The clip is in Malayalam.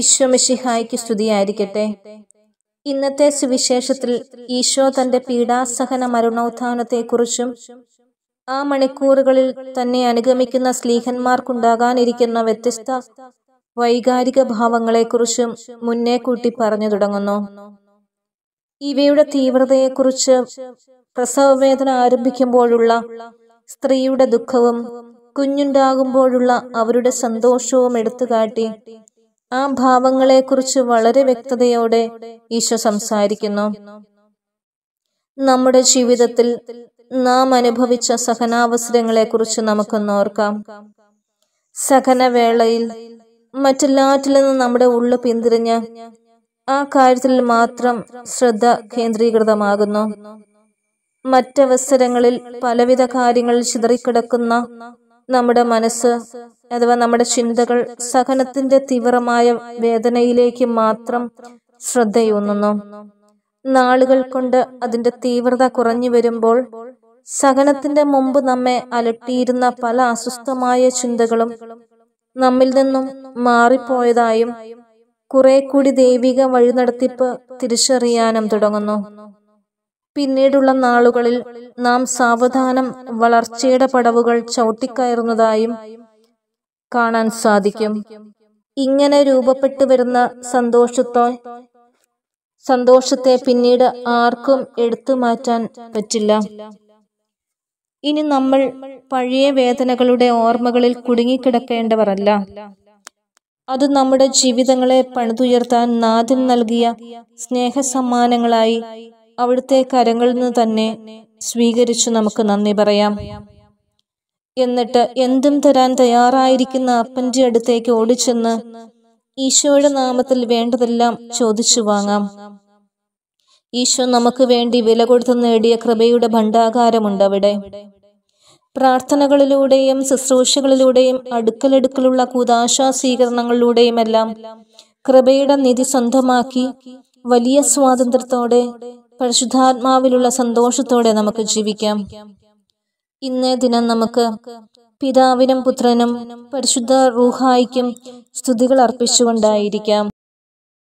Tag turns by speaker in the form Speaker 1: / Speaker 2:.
Speaker 1: ഈശ്വമിഷിഹായ്ക്ക് സ്തുതിയായിരിക്കട്ടെ ഇന്നത്തെ സുവിശേഷത്തിൽ ഈശോ തന്റെ പീഡാസഹന മരണോത്ഥാനത്തെക്കുറിച്ചും ആ മണിക്കൂറുകളിൽ തന്നെ അനുഗമിക്കുന്ന സ്ലീഹന്മാർക്കുണ്ടാകാനിരിക്കുന്ന വ്യത്യസ്ത വൈകാരിക ഭാവങ്ങളെക്കുറിച്ചും മുന്നേ കൂട്ടി പറഞ്ഞു തുടങ്ങുന്നു ഇവയുടെ തീവ്രതയെക്കുറിച്ച് പ്രസവവേദന ആരംഭിക്കുമ്പോഴുള്ള സ്ത്രീയുടെ ദുഃഖവും കുഞ്ഞുണ്ടാകുമ്പോഴുള്ള അവരുടെ സന്തോഷവും എടുത്തുകാട്ടി ആ ഭാവങ്ങളെക്കുറിച്ച് വളരെ വ്യക്തതയോടെ ഈശോ സംസാരിക്കുന്നു നമ്മുടെ ജീവിതത്തിൽ നാം അനുഭവിച്ച സഹനാവസരങ്ങളെക്കുറിച്ച് നമുക്കൊന്ന് ഓർക്കാം സഹനവേളയിൽ മറ്റെല്ലാറ്റിൽ നിന്ന് നമ്മുടെ ഉള്ളു പിന്തിരിഞ്ഞ് ആ കാര്യത്തിൽ മാത്രം ശ്രദ്ധ കേന്ദ്രീകൃതമാകുന്നു മറ്റവസരങ്ങളിൽ പലവിധ കാര്യങ്ങളിൽ ചിതറിക്കിടക്കുന്ന നമ്മുടെ മനസ്സ് അഥവാ നമ്മുടെ ചിന്തകൾ സഹനത്തിന്റെ തീവ്രമായ വേദനയിലേക്ക് മാത്രം ശ്രദ്ധയൂന്നുന്നു നാളുകൾ കൊണ്ട് അതിന്റെ തീവ്രത കുറഞ്ഞു വരുമ്പോൾ സഹനത്തിന്റെ മുമ്പ് നമ്മെ അലട്ടിയിരുന്ന പല അസ്വസ്ഥമായ ചിന്തകളും നമ്മിൽ നിന്നും മാറിപ്പോയതായും കുറെ കൂടി ദൈവിക വഴിനടത്തിപ്പ് തിരിച്ചറിയാനും തുടങ്ങുന്നു പിന്നീടുള്ള നാളുകളിൽ നാം സാവധാനം വളർച്ചയുടെ പടവുകൾ ചവിട്ടിക്കയറുന്നതായും കാണാൻ സാധിക്കും ഇങ്ങനെ രൂപപ്പെട്ടു വരുന്ന സന്തോഷത്തോ സന്തോഷത്തെ പിന്നീട് ആർക്കും എടുത്തു മാറ്റാൻ പറ്റില്ല ഇനി നമ്മൾ പഴയ വേദനകളുടെ ഓർമ്മകളിൽ കുടുങ്ങിക്കിടക്കേണ്ടവരല്ല അത് നമ്മുടെ ജീവിതങ്ങളെ പണിതുയർത്താൻ നാഥൻ നൽകിയ സ്നേഹസമ്മാനങ്ങളായി അവിടുത്തെ കരങ്ങളിൽ നിന്ന് തന്നെ സ്വീകരിച്ചു നമുക്ക് നന്ദി പറയാം എന്നിട്ട് എന്തും തരാൻ തയ്യാറായിരിക്കുന്ന അപ്പന്റെ അടുത്തേക്ക് ഓടിച്ചെന്ന് ഈശോയുടെ നാമത്തിൽ വേണ്ടതെല്ലാം ചോദിച്ചു വാങ്ങാം ഈശോ നമുക്ക് വേണ്ടി വില കൊടുത്ത് നേടിയ കൃപയുടെ ഭണ്ഡാകാരമുണ്ട് അവിടെ പ്രാർത്ഥനകളിലൂടെയും ശുശ്രൂഷകളിലൂടെയും അടുക്കലടുക്കലുള്ള കൂതാശാ സ്വീകരണങ്ങളിലൂടെയുമെല്ലാം കൃപയുടെ നിധി സ്വന്തമാക്കി വലിയ സ്വാതന്ത്ര്യത്തോടെ പരിശുദ്ധാത്മാവിലുള്ള സന്തോഷത്തോടെ നമുക്ക് ജീവിക്കാം ഇന്നേ ദിനം നമുക്ക് പിതാവിനും പുത്രനും പരിശുദ്ധ റൂഹായിക്കും സ്തുതികൾ അർപ്പിച്ചുകൊണ്ടായിരിക്കാം